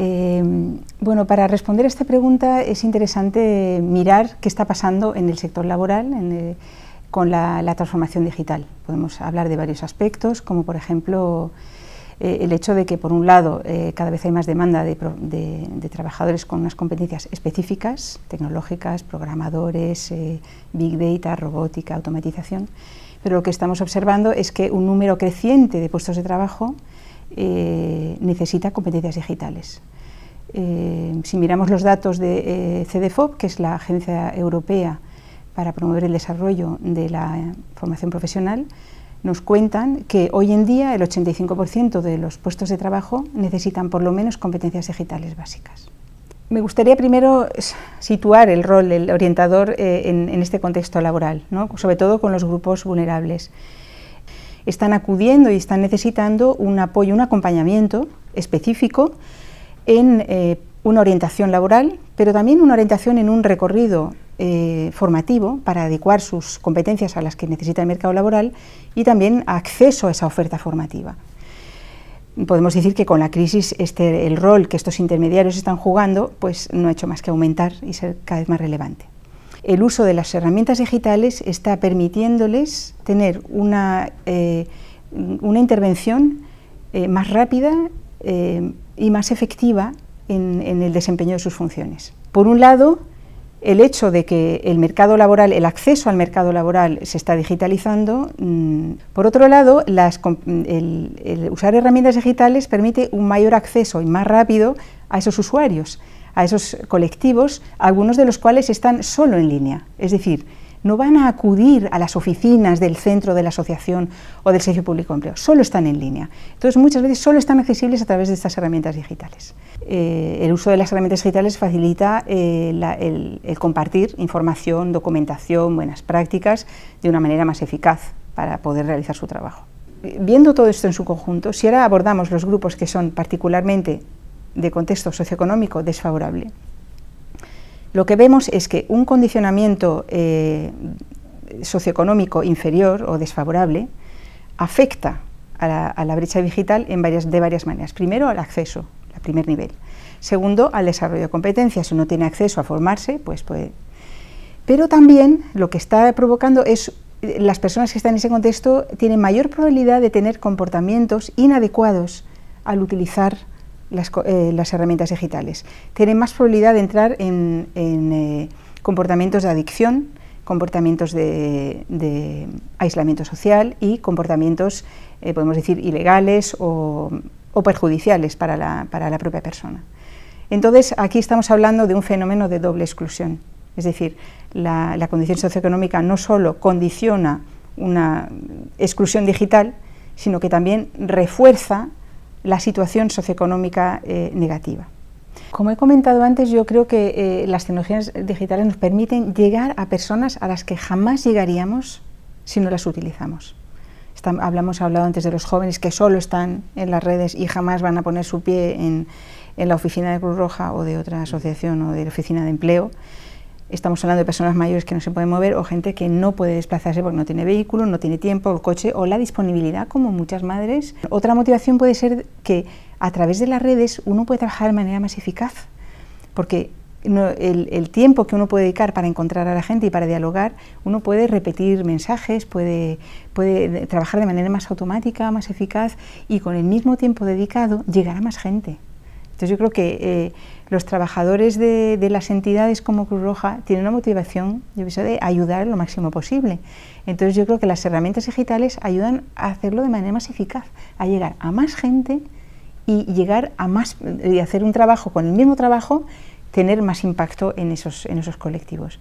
Eh, bueno, para responder a esta pregunta es interesante mirar qué está pasando en el sector laboral eh, con la, transformación digital. Podemos hablar de varios aspectos, como por ejemplo eh, el hecho de que, por un lado, cada vez hay más demanda de, trabajadores con unas competencias específicas, tecnológicas, programadores, big data, robótica, automatización, pero lo que estamos observando es que un número creciente de puestos de trabajo eh, necesita competencias digitales. Eh, si miramos los datos de eh, CDFOP, que es la Agencia Europea para promover el desarrollo de la formación profesional, nos cuentan que hoy en día el 85% de los puestos de trabajo necesitan por lo menos competencias digitales básicas. Me gustaría primero situar el rol del orientador eh, en, este contexto laboral, sobre todo con los grupos vulnerables están acudiendo y están necesitando un apoyo, un acompañamiento específico en eh, una orientación laboral, pero también una orientación en un recorrido eh, formativo para adecuar sus competencias a las que necesita el mercado laboral y también acceso a esa oferta formativa. Podemos decir que con la crisis este, el rol que estos intermediarios están jugando pues, no ha hecho más que aumentar y ser cada vez más relevante el uso de las herramientas digitales está permitiéndoles tener una, eh, una intervención eh, más rápida eh, y más efectiva en, el desempeño de sus funciones. Por un lado, el hecho de que el mercado laboral, el acceso al mercado laboral se está digitalizando. Mm, por otro lado, el, el usar herramientas digitales permite un mayor acceso y más rápido a esos usuarios a esos colectivos, algunos de los cuales están solo en línea, es decir, no van a acudir a las oficinas del centro de la asociación o del Servicio Público de Empleo, solo están en línea. Entonces, muchas veces solo están accesibles a través de estas herramientas digitales. Eh, el uso de las herramientas digitales facilita eh, el compartir información, documentación, buenas prácticas de una manera más eficaz para poder realizar su trabajo eh, viendo todo esto en su conjunto, si ahora abordamos los grupos que son particularmente de contexto socioeconómico desfavorable. Lo que vemos es que un condicionamiento eh, socioeconómico inferior o desfavorable afecta a la, brecha digital en varias, de varias maneras. Primero, al acceso, al primer nivel. Segundo, al desarrollo de competencias. Si uno tiene acceso a formarse, pues puede. Pero también lo que está provocando es eh, las personas que están en ese contexto tienen mayor probabilidad de tener comportamientos inadecuados al utilizar eh, las, herramientas digitales. Tienen más probabilidad de entrar en, eh, comportamientos de adicción, comportamientos de, aislamiento social y comportamientos, eh, podemos decir, ilegales o, perjudiciales para la, propia persona. Entonces, aquí estamos hablando de un fenómeno de doble exclusión. Es decir, la, condición socioeconómica no solo condiciona una exclusión digital, sino que también refuerza la situación socioeconómica eh, negativa. Como he comentado antes, yo creo que eh, las tecnologías digitales nos permiten llegar a personas a las que jamás llegaríamos si no las utilizamos. hablamos, hablado antes de los jóvenes que solo están en las redes y jamás van a poner su pie en, en la oficina de Cruz Roja o de otra asociación o de la oficina de empleo estamos hablando de personas mayores que no se pueden mover o gente que no puede desplazarse porque no tiene vehículo, no tiene tiempo, el coche o la disponibilidad, como muchas madres. Otra motivación puede ser que a través de las redes uno puede trabajar de manera más eficaz, porque el, tiempo que uno puede dedicar para encontrar a la gente y para dialogar, uno puede repetir mensajes, puede, puede trabajar de manera más automática, más eficaz y con el mismo tiempo dedicado llegar a más gente. Entonces yo creo que eh, los trabajadores de, de, las entidades como Cruz Roja tienen una motivación, yo pienso, de ayudar lo máximo posible. Entonces yo creo que las herramientas digitales ayudan a hacerlo de manera más eficaz, a llegar a más gente y llegar a más, y hacer un trabajo con el mismo trabajo, tener más impacto en esos, en esos colectivos.